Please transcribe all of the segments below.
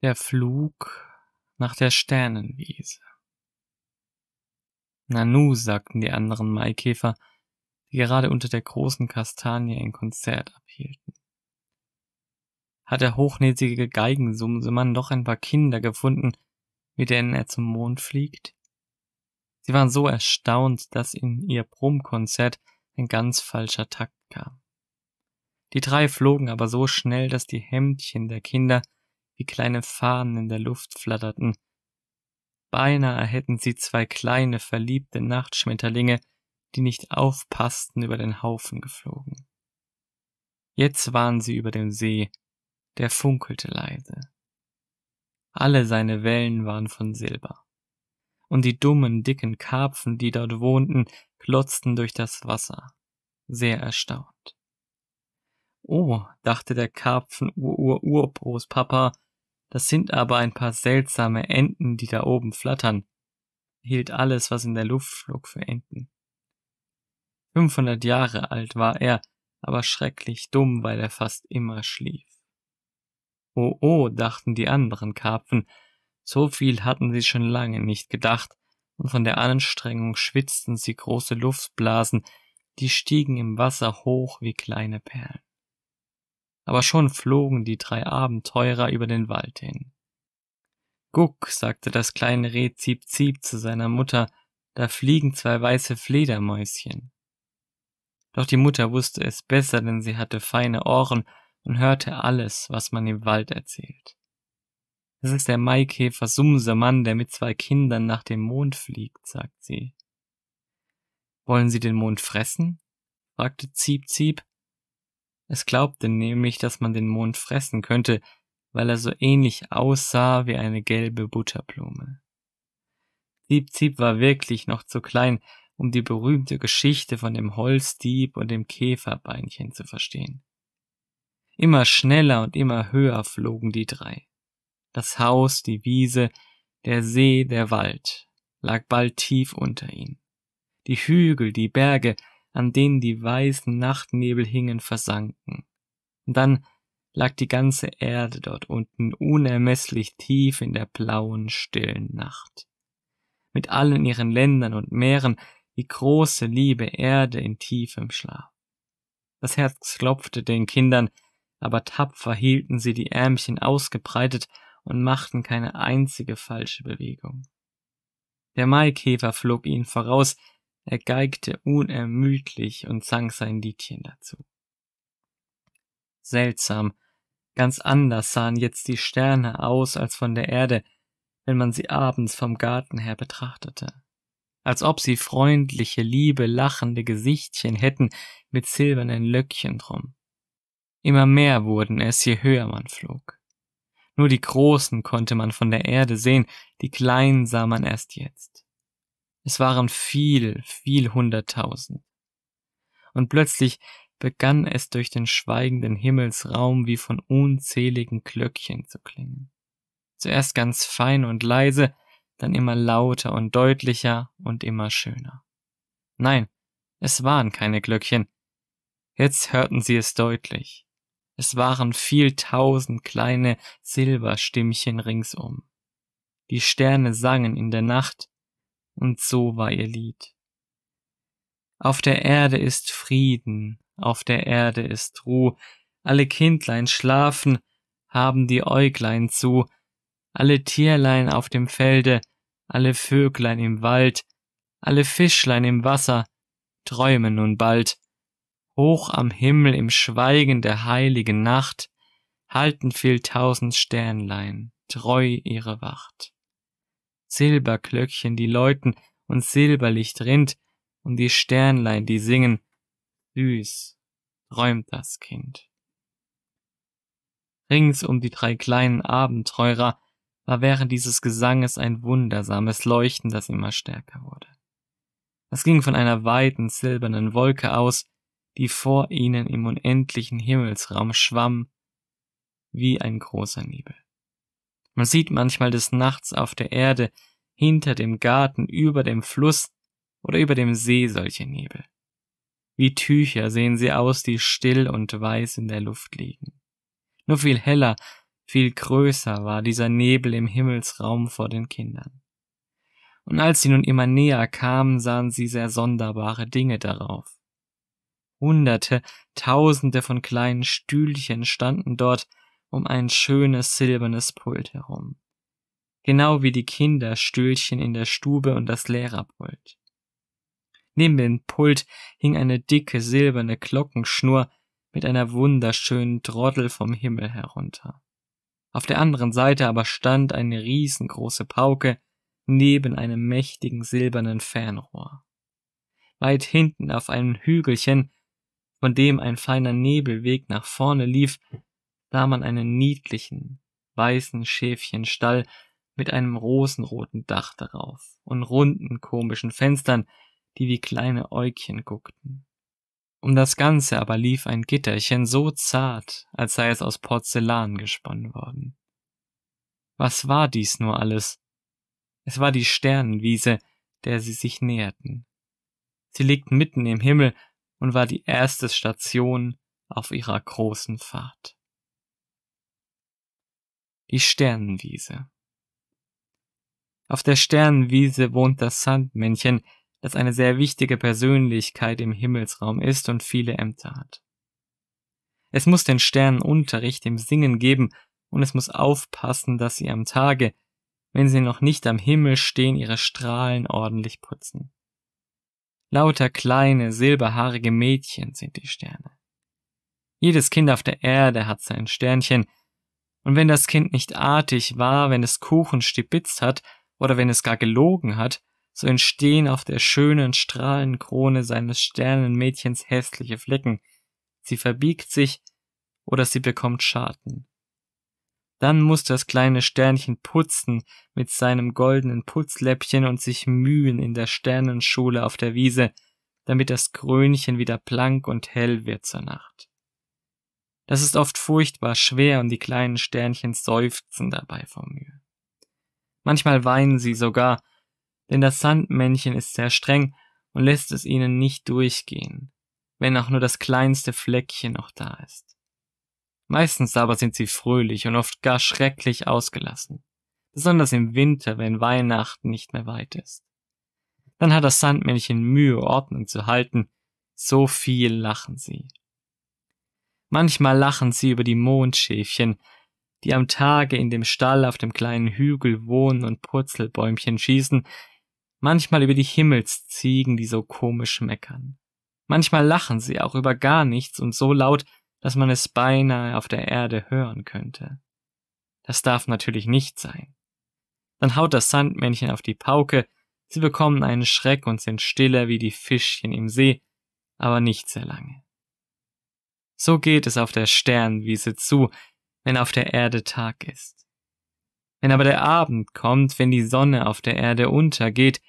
Der Flug nach der Sternenwiese. Nanu, sagten die anderen Maikäfer, die gerade unter der großen Kastanie ein Konzert abhielten. Hat der hochnäsige Geigensumsemann doch ein paar Kinder gefunden, mit denen er zum Mond fliegt? Sie waren so erstaunt, dass in ihr Brummkonzert ein ganz falscher Takt kam. Die drei flogen aber so schnell, dass die Hemdchen der Kinder wie kleine Fahnen in der Luft flatterten. Beinahe hätten sie zwei kleine, verliebte Nachtschmetterlinge, die nicht aufpassten, über den Haufen geflogen. Jetzt waren sie über dem See, der funkelte leise. Alle seine Wellen waren von Silber. Und die dummen, dicken Karpfen, die dort wohnten, glotzten durch das Wasser, sehr erstaunt. Oh, dachte der Karpfen Ur-Ur-Urgroßpapa, -Ur das sind aber ein paar seltsame Enten, die da oben flattern, hielt alles, was in der Luft flog, für Enten. 500 Jahre alt war er, aber schrecklich dumm, weil er fast immer schlief. Oh oh, dachten die anderen Karpfen, so viel hatten sie schon lange nicht gedacht, und von der Anstrengung schwitzten sie große Luftblasen, die stiegen im Wasser hoch wie kleine Perlen aber schon flogen die drei Abenteurer über den Wald hin. Guck, sagte das kleine Reh Ziep Ziep zu seiner Mutter, da fliegen zwei weiße Fledermäuschen. Doch die Mutter wusste es besser, denn sie hatte feine Ohren und hörte alles, was man im Wald erzählt. Das ist der Maikäfer Sumsemann, der mit zwei Kindern nach dem Mond fliegt, sagt sie. Wollen Sie den Mond fressen? fragte Ziep Ziep es glaubte nämlich, dass man den Mond fressen könnte, weil er so ähnlich aussah wie eine gelbe Butterblume. Dieb Zieb war wirklich noch zu klein, um die berühmte Geschichte von dem Holzdieb und dem Käferbeinchen zu verstehen. Immer schneller und immer höher flogen die drei. Das Haus, die Wiese, der See, der Wald lag bald tief unter ihnen. Die Hügel, die Berge, an denen die weißen Nachtnebel hingen, versanken. Und dann lag die ganze Erde dort unten unermesslich tief in der blauen, stillen Nacht. Mit allen ihren Ländern und Meeren, die große, liebe Erde in tiefem Schlaf. Das Herz klopfte den Kindern, aber tapfer hielten sie die Ärmchen ausgebreitet und machten keine einzige falsche Bewegung. Der Maikäfer flog ihnen voraus, er geigte unermüdlich und sang sein Liedchen dazu. Seltsam, ganz anders sahen jetzt die Sterne aus als von der Erde, wenn man sie abends vom Garten her betrachtete, als ob sie freundliche, liebe, lachende Gesichtchen hätten mit silbernen Löckchen drum. Immer mehr wurden es, je höher man flog. Nur die Großen konnte man von der Erde sehen, die Kleinen sah man erst jetzt. Es waren viel, viel hunderttausend. Und plötzlich begann es durch den schweigenden Himmelsraum wie von unzähligen Glöckchen zu klingen. Zuerst ganz fein und leise, dann immer lauter und deutlicher und immer schöner. Nein, es waren keine Glöckchen. Jetzt hörten sie es deutlich. Es waren viel tausend kleine Silberstimmchen ringsum. Die Sterne sangen in der Nacht, und so war ihr Lied. Auf der Erde ist Frieden, auf der Erde ist Ruh, alle Kindlein schlafen, haben die Äuglein zu, alle Tierlein auf dem Felde, alle Vöglein im Wald, alle Fischlein im Wasser, träumen nun bald. Hoch am Himmel im Schweigen der heiligen Nacht halten viel tausend Sternlein treu ihre Wacht. Silberglöckchen, die läuten und Silberlicht rinnt und die Sternlein, die singen. Süß träumt das Kind. Rings um die drei kleinen Abenteurer war während dieses Gesanges ein wundersames Leuchten, das immer stärker wurde. Es ging von einer weiten silbernen Wolke aus, die vor ihnen im unendlichen Himmelsraum schwamm wie ein großer Nebel. Man sieht manchmal des Nachts auf der Erde, hinter dem Garten, über dem Fluss oder über dem See solche Nebel. Wie Tücher sehen sie aus, die still und weiß in der Luft liegen. Nur viel heller, viel größer war dieser Nebel im Himmelsraum vor den Kindern. Und als sie nun immer näher kamen, sahen sie sehr sonderbare Dinge darauf. Hunderte, Tausende von kleinen Stühlchen standen dort, um ein schönes silbernes Pult herum. Genau wie die Kinderstühlchen in der Stube und das Lehrerpult. Neben dem Pult hing eine dicke silberne Glockenschnur mit einer wunderschönen Troddel vom Himmel herunter. Auf der anderen Seite aber stand eine riesengroße Pauke neben einem mächtigen silbernen Fernrohr. Weit hinten auf einem Hügelchen, von dem ein feiner Nebelweg nach vorne lief, sah man einen niedlichen, weißen Schäfchenstall mit einem rosenroten Dach darauf und runden, komischen Fenstern, die wie kleine Äugchen guckten. Um das Ganze aber lief ein Gitterchen so zart, als sei es aus Porzellan gesponnen worden. Was war dies nur alles? Es war die Sternenwiese, der sie sich näherten. Sie liegt mitten im Himmel und war die erste Station auf ihrer großen Fahrt. Die Sternenwiese. Auf der Sternenwiese wohnt das Sandmännchen, das eine sehr wichtige Persönlichkeit im Himmelsraum ist und viele Ämter hat. Es muss den Sternen Unterricht im Singen geben und es muss aufpassen, dass sie am Tage, wenn sie noch nicht am Himmel stehen, ihre Strahlen ordentlich putzen. Lauter kleine, silberhaarige Mädchen sind die Sterne. Jedes Kind auf der Erde hat sein Sternchen, und wenn das Kind nicht artig war, wenn es Kuchen stibitzt hat oder wenn es gar gelogen hat, so entstehen auf der schönen Strahlenkrone seines Sternenmädchens hässliche Flecken. Sie verbiegt sich oder sie bekommt Schaden. Dann muss das kleine Sternchen putzen mit seinem goldenen Putzläppchen und sich mühen in der Sternenschule auf der Wiese, damit das Krönchen wieder blank und hell wird zur Nacht. Das ist oft furchtbar schwer und die kleinen Sternchen seufzen dabei vor Mühe. Manchmal weinen sie sogar, denn das Sandmännchen ist sehr streng und lässt es ihnen nicht durchgehen, wenn auch nur das kleinste Fleckchen noch da ist. Meistens aber sind sie fröhlich und oft gar schrecklich ausgelassen, besonders im Winter, wenn Weihnachten nicht mehr weit ist. Dann hat das Sandmännchen Mühe, Ordnung zu halten, so viel lachen sie. Manchmal lachen sie über die Mondschäfchen, die am Tage in dem Stall auf dem kleinen Hügel wohnen und Purzelbäumchen schießen, manchmal über die Himmelsziegen, die so komisch meckern. Manchmal lachen sie auch über gar nichts und so laut, dass man es beinahe auf der Erde hören könnte. Das darf natürlich nicht sein. Dann haut das Sandmännchen auf die Pauke, sie bekommen einen Schreck und sind stiller wie die Fischchen im See, aber nicht sehr lange. So geht es auf der Sternwiese zu, wenn auf der Erde Tag ist. Wenn aber der Abend kommt, wenn die Sonne auf der Erde untergeht,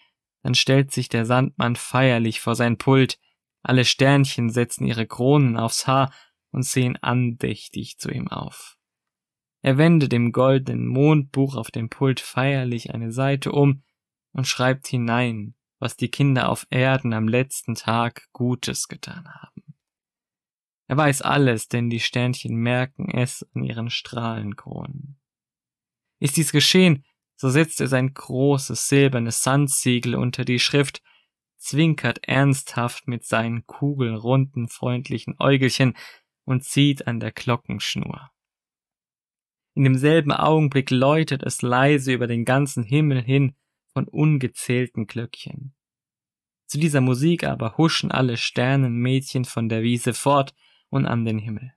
dann stellt sich der Sandmann feierlich vor sein Pult, alle Sternchen setzen ihre Kronen aufs Haar und sehen andächtig zu ihm auf. Er wendet im goldenen Mondbuch auf dem Pult feierlich eine Seite um und schreibt hinein, was die Kinder auf Erden am letzten Tag Gutes getan haben. Er weiß alles, denn die Sternchen merken es an ihren Strahlenkronen. Ist dies geschehen, so setzt er sein großes silbernes Sandsiegel unter die Schrift, zwinkert ernsthaft mit seinen kugelrunden, freundlichen Äugelchen und zieht an der Glockenschnur. In demselben Augenblick läutet es leise über den ganzen Himmel hin von ungezählten Glöckchen. Zu dieser Musik aber huschen alle Sternenmädchen von der Wiese fort, und an den Himmel.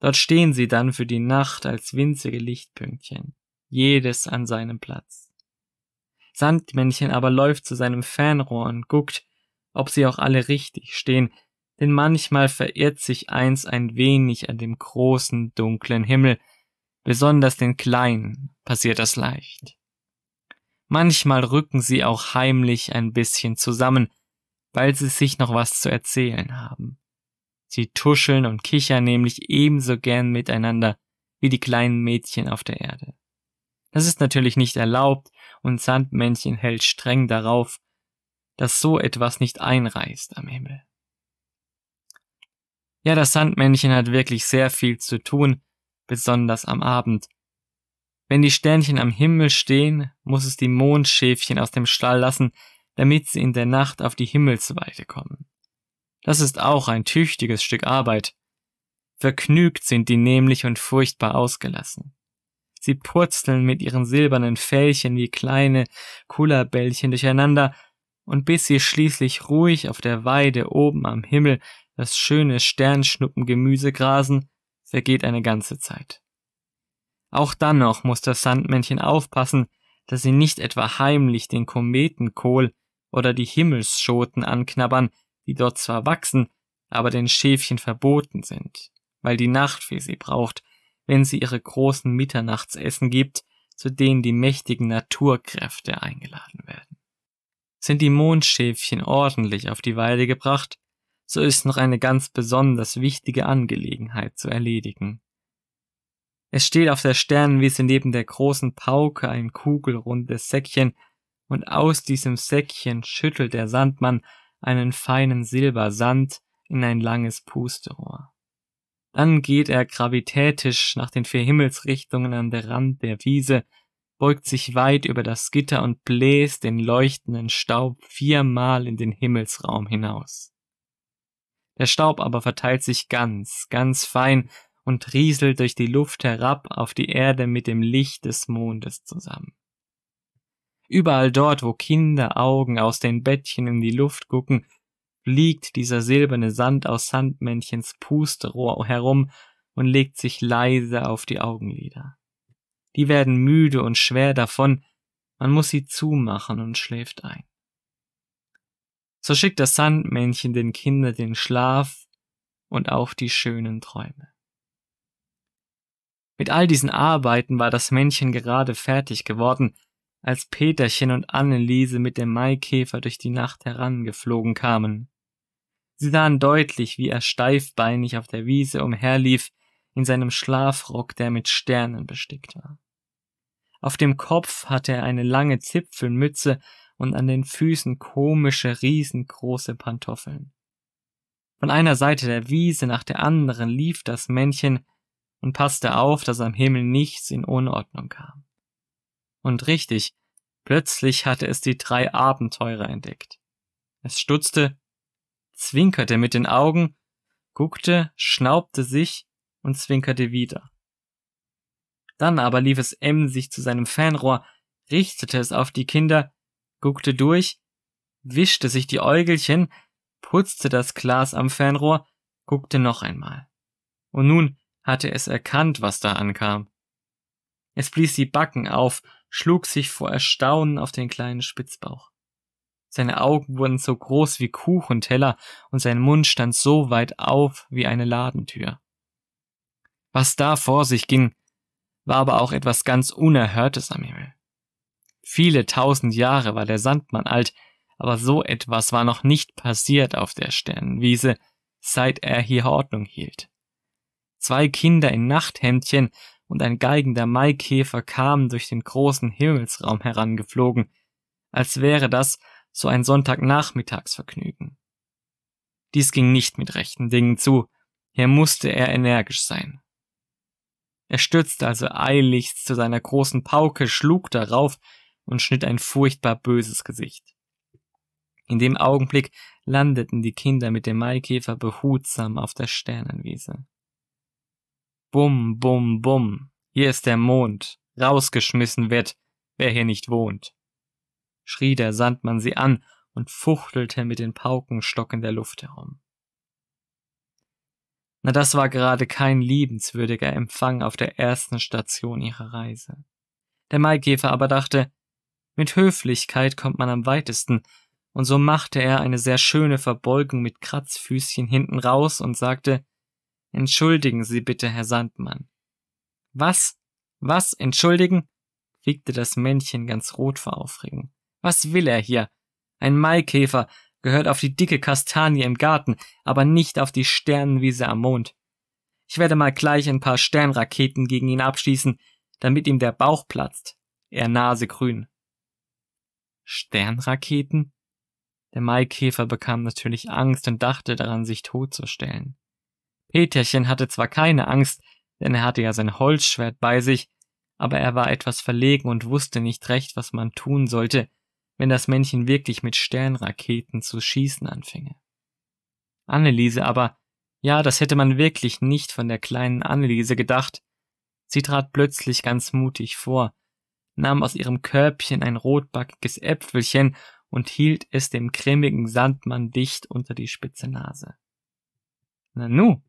Dort stehen sie dann für die Nacht als winzige Lichtpünktchen, jedes an seinem Platz. Sandmännchen aber läuft zu seinem Fernrohr und guckt, ob sie auch alle richtig stehen, denn manchmal verirrt sich eins ein wenig an dem großen, dunklen Himmel, besonders den kleinen passiert das leicht. Manchmal rücken sie auch heimlich ein bisschen zusammen, weil sie sich noch was zu erzählen haben. Sie tuscheln und kichern nämlich ebenso gern miteinander wie die kleinen Mädchen auf der Erde. Das ist natürlich nicht erlaubt und Sandmännchen hält streng darauf, dass so etwas nicht einreißt am Himmel. Ja, das Sandmännchen hat wirklich sehr viel zu tun, besonders am Abend. Wenn die Sternchen am Himmel stehen, muss es die Mondschäfchen aus dem Stall lassen, damit sie in der Nacht auf die Himmelsweite kommen. Das ist auch ein tüchtiges Stück Arbeit. Vergnügt sind die nämlich und furchtbar ausgelassen. Sie purzeln mit ihren silbernen Fällchen wie kleine Kullerbällchen durcheinander, und bis sie schließlich ruhig auf der Weide oben am Himmel das schöne Sternschnuppengemüse grasen, vergeht eine ganze Zeit. Auch dann noch muss das Sandmännchen aufpassen, dass sie nicht etwa heimlich den Kometenkohl oder die Himmelsschoten anknabbern, die dort zwar wachsen, aber den Schäfchen verboten sind, weil die Nachtfee sie braucht, wenn sie ihre großen Mitternachtsessen gibt, zu denen die mächtigen Naturkräfte eingeladen werden. Sind die Mondschäfchen ordentlich auf die Weide gebracht, so ist noch eine ganz besonders wichtige Angelegenheit zu erledigen. Es steht auf der Sternenwiese neben der großen Pauke ein kugelrundes Säckchen, und aus diesem Säckchen schüttelt der Sandmann einen feinen Silbersand in ein langes Pusterohr. Dann geht er gravitätisch nach den vier Himmelsrichtungen an der Rand der Wiese, beugt sich weit über das Gitter und bläst den leuchtenden Staub viermal in den Himmelsraum hinaus. Der Staub aber verteilt sich ganz, ganz fein und rieselt durch die Luft herab auf die Erde mit dem Licht des Mondes zusammen. Überall dort, wo Kinderaugen aus den Bettchen in die Luft gucken, fliegt dieser silberne Sand aus Sandmännchens Pusterohr herum und legt sich leise auf die Augenlider. Die werden müde und schwer davon, man muss sie zumachen und schläft ein. So schickt das Sandmännchen den Kindern den Schlaf und auch die schönen Träume. Mit all diesen Arbeiten war das Männchen gerade fertig geworden, als Peterchen und Anneliese mit dem Maikäfer durch die Nacht herangeflogen kamen. Sie sahen deutlich, wie er steifbeinig auf der Wiese umherlief, in seinem Schlafrock, der mit Sternen bestickt war. Auf dem Kopf hatte er eine lange Zipfelmütze und an den Füßen komische, riesengroße Pantoffeln. Von einer Seite der Wiese nach der anderen lief das Männchen und passte auf, dass am Himmel nichts in Unordnung kam. Und richtig, plötzlich hatte es die drei Abenteurer entdeckt. Es stutzte, zwinkerte mit den Augen, guckte, schnaubte sich und zwinkerte wieder. Dann aber lief es emsig zu seinem Fernrohr, richtete es auf die Kinder, guckte durch, wischte sich die Äugelchen, putzte das Glas am Fernrohr, guckte noch einmal. Und nun hatte es erkannt, was da ankam. Es blies die Backen auf schlug sich vor Erstaunen auf den kleinen Spitzbauch. Seine Augen wurden so groß wie Kuchenteller und sein Mund stand so weit auf wie eine Ladentür. Was da vor sich ging, war aber auch etwas ganz Unerhörtes am Himmel. Viele tausend Jahre war der Sandmann alt, aber so etwas war noch nicht passiert auf der Sternenwiese, seit er hier Ordnung hielt. Zwei Kinder in Nachthemdchen und ein geigender Maikäfer kamen durch den großen Himmelsraum herangeflogen, als wäre das so ein Sonntagnachmittagsvergnügen. Dies ging nicht mit rechten Dingen zu, hier musste er energisch sein. Er stürzte also eiligst zu seiner großen Pauke, schlug darauf und schnitt ein furchtbar böses Gesicht. In dem Augenblick landeten die Kinder mit dem Maikäfer behutsam auf der Sternenwiese. Bum, bum, bum. Hier ist der Mond. Rausgeschmissen wird, wer hier nicht wohnt. Schrie der Sandmann sie an und fuchtelte mit den Paukenstock in der Luft herum. Na, das war gerade kein liebenswürdiger Empfang auf der ersten Station ihrer Reise. Der Maikäfer aber dachte, mit Höflichkeit kommt man am weitesten, und so machte er eine sehr schöne Verbeugung mit Kratzfüßchen hinten raus und sagte, Entschuldigen Sie bitte, Herr Sandmann. Was? Was? Entschuldigen? quiekte das Männchen ganz rot vor Aufregung. Was will er hier? Ein Maikäfer gehört auf die dicke Kastanie im Garten, aber nicht auf die Sternenwiese am Mond. Ich werde mal gleich ein paar Sternraketen gegen ihn abschießen, damit ihm der Bauch platzt. Er nasegrün. Sternraketen? Der Maikäfer bekam natürlich Angst und dachte daran, sich totzustellen. Peterchen hatte zwar keine Angst, denn er hatte ja sein Holzschwert bei sich, aber er war etwas verlegen und wusste nicht recht, was man tun sollte, wenn das Männchen wirklich mit Sternraketen zu schießen anfinge. Anneliese aber, ja, das hätte man wirklich nicht von der kleinen Anneliese gedacht. Sie trat plötzlich ganz mutig vor, nahm aus ihrem Körbchen ein rotbackiges Äpfelchen und hielt es dem cremigen Sandmann dicht unter die spitze Nase. Nanu,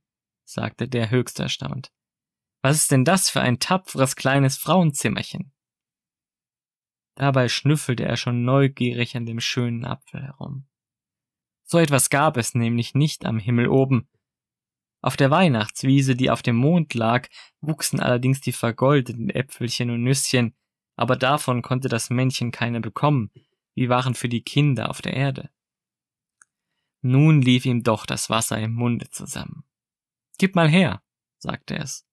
sagte der höchst erstaunt. Was ist denn das für ein tapferes kleines Frauenzimmerchen? Dabei schnüffelte er schon neugierig an dem schönen Apfel herum. So etwas gab es nämlich nicht am Himmel oben. Auf der Weihnachtswiese, die auf dem Mond lag, wuchsen allerdings die vergoldeten Äpfelchen und Nüsschen, aber davon konnte das Männchen keine bekommen, wie waren für die Kinder auf der Erde. Nun lief ihm doch das Wasser im Munde zusammen. Gib mal her, sagte es.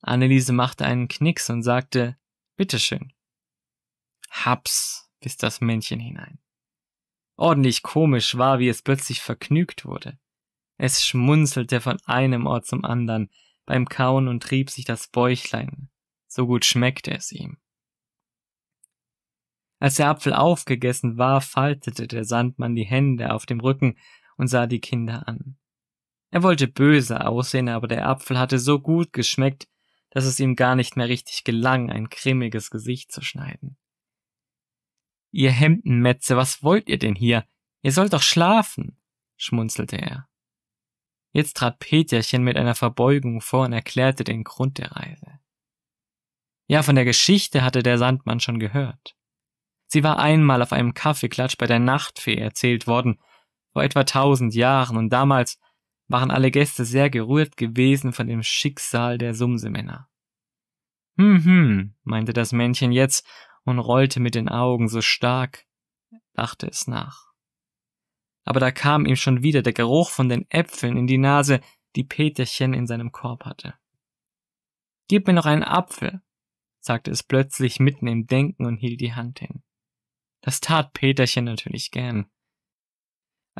Anneliese machte einen Knicks und sagte, bitteschön. Haps, bis das Männchen hinein. Ordentlich komisch war, wie es plötzlich vergnügt wurde. Es schmunzelte von einem Ort zum anderen beim Kauen und trieb sich das Bäuchlein. So gut schmeckte es ihm. Als der Apfel aufgegessen war, faltete der Sandmann die Hände auf dem Rücken und sah die Kinder an. Er wollte böse aussehen, aber der Apfel hatte so gut geschmeckt, dass es ihm gar nicht mehr richtig gelang, ein grimmiges Gesicht zu schneiden. Ihr Hemdenmetze, was wollt ihr denn hier? Ihr sollt doch schlafen, schmunzelte er. Jetzt trat Peterchen mit einer Verbeugung vor und erklärte den Grund der Reise. Ja, von der Geschichte hatte der Sandmann schon gehört. Sie war einmal auf einem Kaffeeklatsch bei der Nachtfee erzählt worden, vor etwa tausend Jahren, und damals waren alle Gäste sehr gerührt gewesen von dem Schicksal der Sumsemänner. Hm, hm, meinte das Männchen jetzt und rollte mit den Augen so stark, dachte es nach. Aber da kam ihm schon wieder der Geruch von den Äpfeln in die Nase, die Peterchen in seinem Korb hatte. Gib mir noch einen Apfel, sagte es plötzlich mitten im Denken und hielt die Hand hin. Das tat Peterchen natürlich gern.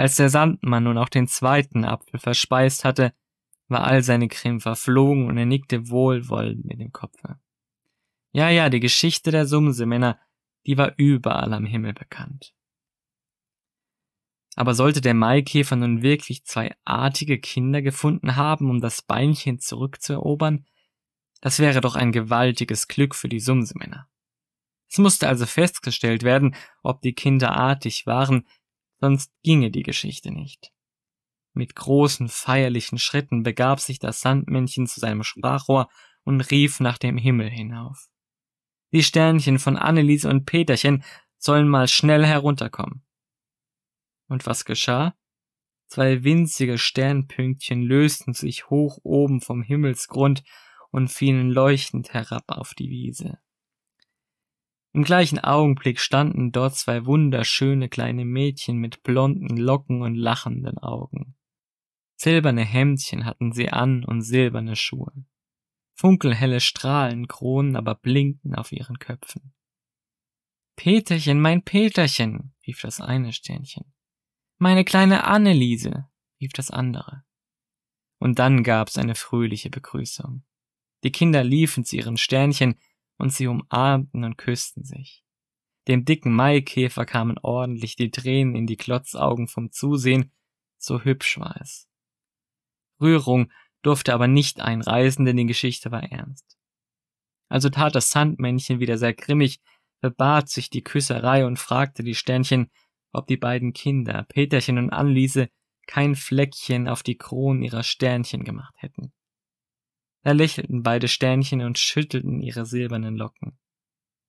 Als der Sandmann nun auch den zweiten Apfel verspeist hatte, war all seine Creme verflogen und er nickte wohlwollend mit dem Kopfe. Ja, ja, die Geschichte der Sumsemänner, die war überall am Himmel bekannt. Aber sollte der Maikäfer nun wirklich zwei artige Kinder gefunden haben, um das Beinchen zurückzuerobern, das wäre doch ein gewaltiges Glück für die Sumsemänner. Es musste also festgestellt werden, ob die Kinder artig waren, sonst ginge die Geschichte nicht. Mit großen feierlichen Schritten begab sich das Sandmännchen zu seinem Sprachrohr und rief nach dem Himmel hinauf. Die Sternchen von Anneliese und Peterchen sollen mal schnell herunterkommen. Und was geschah? Zwei winzige Sternpünktchen lösten sich hoch oben vom Himmelsgrund und fielen leuchtend herab auf die Wiese. Im gleichen Augenblick standen dort zwei wunderschöne kleine Mädchen mit blonden Locken und lachenden Augen. Silberne Hemdchen hatten sie an und silberne Schuhe. Funkelhelle Strahlenkronen aber blinkten auf ihren Köpfen. Peterchen, mein Peterchen, rief das eine Sternchen. Meine kleine Anneliese, rief das andere. Und dann gab's eine fröhliche Begrüßung. Die Kinder liefen zu ihren Sternchen, und sie umarmten und küssten sich. Dem dicken Maikäfer kamen ordentlich die Tränen in die Klotzaugen vom Zusehen, so hübsch war es. Rührung durfte aber nicht einreißen, denn die Geschichte war ernst. Also tat das Sandmännchen wieder sehr grimmig, verbat sich die Küsserei und fragte die Sternchen, ob die beiden Kinder, Peterchen und Anliese, kein Fleckchen auf die Kronen ihrer Sternchen gemacht hätten. Da lächelten beide Sternchen und schüttelten ihre silbernen Locken.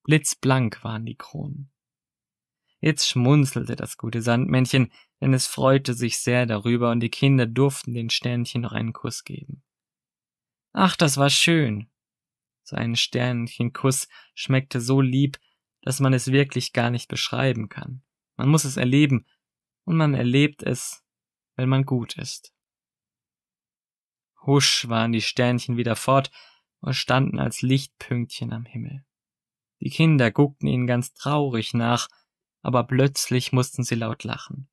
Blitzblank waren die Kronen. Jetzt schmunzelte das gute Sandmännchen, denn es freute sich sehr darüber und die Kinder durften den Sternchen noch einen Kuss geben. Ach, das war schön. So ein Sternchenkuss schmeckte so lieb, dass man es wirklich gar nicht beschreiben kann. Man muss es erleben, und man erlebt es, wenn man gut ist. Husch waren die Sternchen wieder fort und standen als Lichtpünktchen am Himmel. Die Kinder guckten ihnen ganz traurig nach, aber plötzlich mussten sie laut lachen.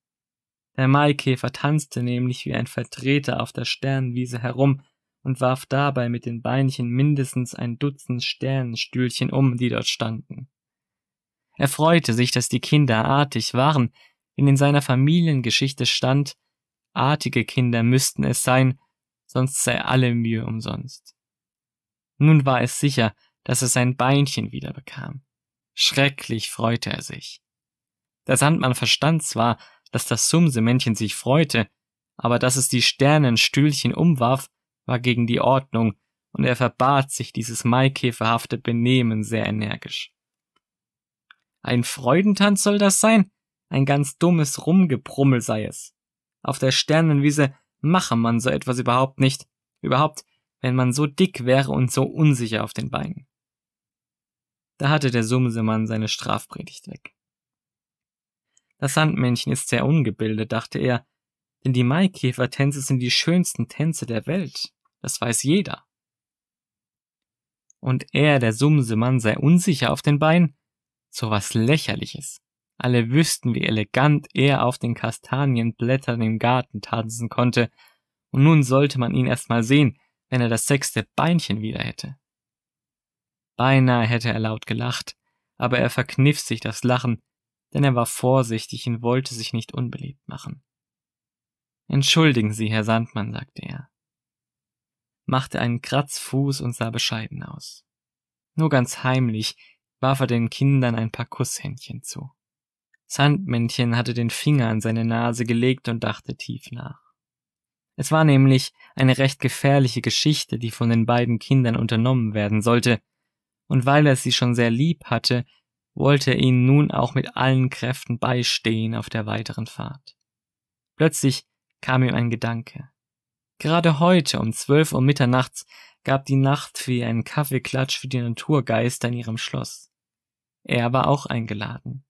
Der Maikäfer tanzte nämlich wie ein Vertreter auf der Sternenwiese herum und warf dabei mit den Beinchen mindestens ein Dutzend Sternenstühlchen um, die dort standen. Er freute sich, dass die Kinder artig waren, denn in seiner Familiengeschichte stand, artige Kinder müssten es sein, sonst sei alle Mühe umsonst. Nun war es sicher, dass er sein Beinchen wieder bekam. Schrecklich freute er sich. Der Sandmann verstand zwar, dass das Sumsemännchen sich freute, aber dass es die Sternenstühlchen umwarf, war gegen die Ordnung, und er verbat sich dieses maikäferhafte Benehmen sehr energisch. Ein Freudentanz soll das sein? Ein ganz dummes Rumgebrummel sei es. Auf der Sternenwiese mache man so etwas überhaupt nicht, überhaupt, wenn man so dick wäre und so unsicher auf den Beinen. Da hatte der Sumsemann seine Strafpredigt weg. Das Sandmännchen ist sehr ungebildet, dachte er, denn die Maikäfertänze sind die schönsten Tänze der Welt, das weiß jeder. Und er, der Sumsemann, sei unsicher auf den Beinen, so was lächerliches. Alle wüssten, wie elegant er auf den Kastanienblättern im Garten tanzen konnte, und nun sollte man ihn erst mal sehen, wenn er das sechste Beinchen wieder hätte. Beinahe hätte er laut gelacht, aber er verkniff sich das Lachen, denn er war vorsichtig und wollte sich nicht unbeliebt machen. Entschuldigen Sie, Herr Sandmann, sagte er, machte einen Kratzfuß und sah bescheiden aus. Nur ganz heimlich warf er den Kindern ein paar Kusshändchen zu. Sandmännchen hatte den Finger an seine Nase gelegt und dachte tief nach. Es war nämlich eine recht gefährliche Geschichte, die von den beiden Kindern unternommen werden sollte, und weil er sie schon sehr lieb hatte, wollte er ihnen nun auch mit allen Kräften beistehen auf der weiteren Fahrt. Plötzlich kam ihm ein Gedanke. Gerade heute um zwölf Uhr mitternachts gab die Nachtfee einen Kaffeeklatsch für die Naturgeister in ihrem Schloss. Er war auch eingeladen.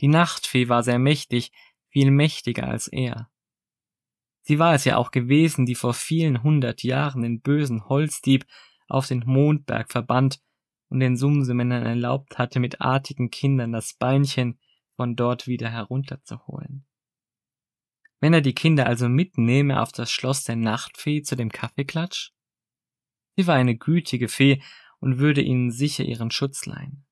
Die Nachtfee war sehr mächtig, viel mächtiger als er. Sie war es ja auch gewesen, die vor vielen hundert Jahren den bösen Holzdieb auf den Mondberg verbannt und den Sumsemännern erlaubt hatte, mit artigen Kindern das Beinchen von dort wieder herunterzuholen. Wenn er die Kinder also mitnehme auf das Schloss der Nachtfee zu dem Kaffeeklatsch? Sie war eine gütige Fee und würde ihnen sicher ihren Schutz leihen.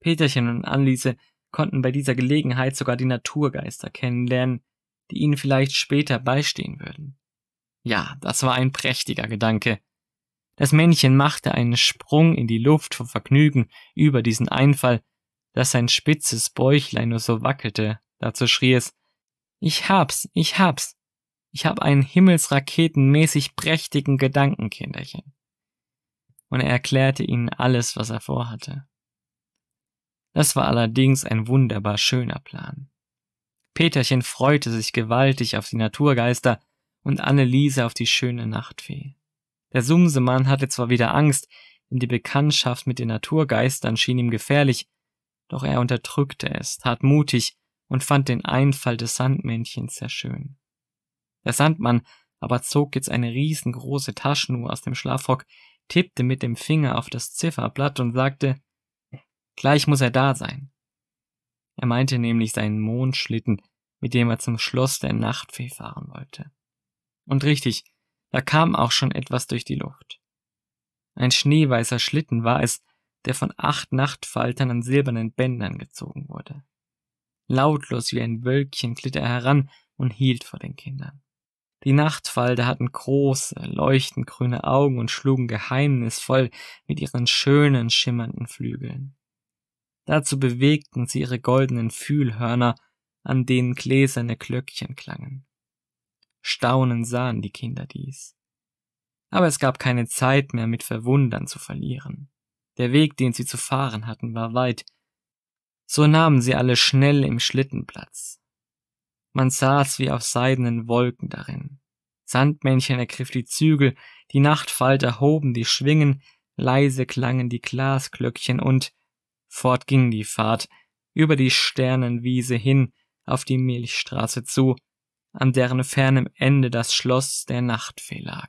Peterchen und Anliese konnten bei dieser Gelegenheit sogar die Naturgeister kennenlernen, die ihnen vielleicht später beistehen würden. Ja, das war ein prächtiger Gedanke. Das Männchen machte einen Sprung in die Luft vor Vergnügen über diesen Einfall, dass sein spitzes Bäuchlein nur so wackelte. Dazu schrie es, ich hab's, ich hab's. Ich hab einen himmelsraketenmäßig prächtigen Gedanken, Kinderchen. Und er erklärte ihnen alles, was er vorhatte. Das war allerdings ein wunderbar schöner Plan. Peterchen freute sich gewaltig auf die Naturgeister und Anneliese auf die schöne Nachtfee. Der Sumsemann hatte zwar wieder Angst, denn die Bekanntschaft mit den Naturgeistern schien ihm gefährlich, doch er unterdrückte es, tat mutig und fand den Einfall des Sandmännchens sehr schön. Der Sandmann aber zog jetzt eine riesengroße Taschenuhr aus dem Schlafrock, tippte mit dem Finger auf das Zifferblatt und sagte, Gleich muss er da sein. Er meinte nämlich seinen Mondschlitten, mit dem er zum Schloss der Nachtfee fahren wollte. Und richtig, da kam auch schon etwas durch die Luft. Ein schneeweißer Schlitten war es, der von acht Nachtfaltern an silbernen Bändern gezogen wurde. Lautlos wie ein Wölkchen glitt er heran und hielt vor den Kindern. Die Nachtfalter hatten große, leuchtend grüne Augen und schlugen geheimnisvoll mit ihren schönen, schimmernden Flügeln. Dazu bewegten sie ihre goldenen Fühlhörner, an denen gläserne Glöckchen klangen. Staunen sahen die Kinder dies. Aber es gab keine Zeit mehr, mit Verwundern zu verlieren. Der Weg, den sie zu fahren hatten, war weit. So nahmen sie alle schnell im Schlitten Platz. Man saß wie auf seidenen Wolken darin. Sandmännchen ergriff die Zügel, die Nachtfalter hoben die Schwingen, leise klangen die Glasglöckchen und Fort ging die Fahrt über die Sternenwiese hin auf die Milchstraße zu, an deren fernem Ende das Schloss der Nachtfee lag.